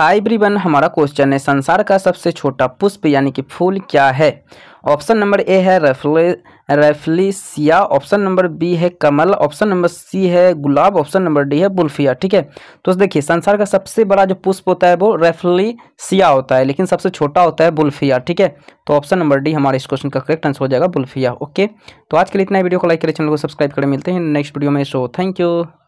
hi everyone हमारा question है संसार का सबसे छोटा पुष्प यानी कि फूल क्या है ऑप्शन नंबर ए है रेफले रेफलिसिया ऑप्शन नंबर बी है कमल ऑप्शन नंबर सी है गुलाब ऑप्शन नंबर डी है बुल्फिया ठीक है तो देखिए संसार का सबसे बड़ा जो पुष्प होता है वो रेफलिसिया होता है लेकिन सबसे छोटा होता है बुल्फिया ठीक है तो ऑप्शन नंबर डी हमारे इस क्वेश्चन का करेक्ट आंसर हो जाएगा बुल्फिया ओके तो आज के लिए इतना वीडियो को लाइक करें चैनल को सब्सक्राइब करें मिलते हैं नेक्स्ट वीडियो में शो थैंक यू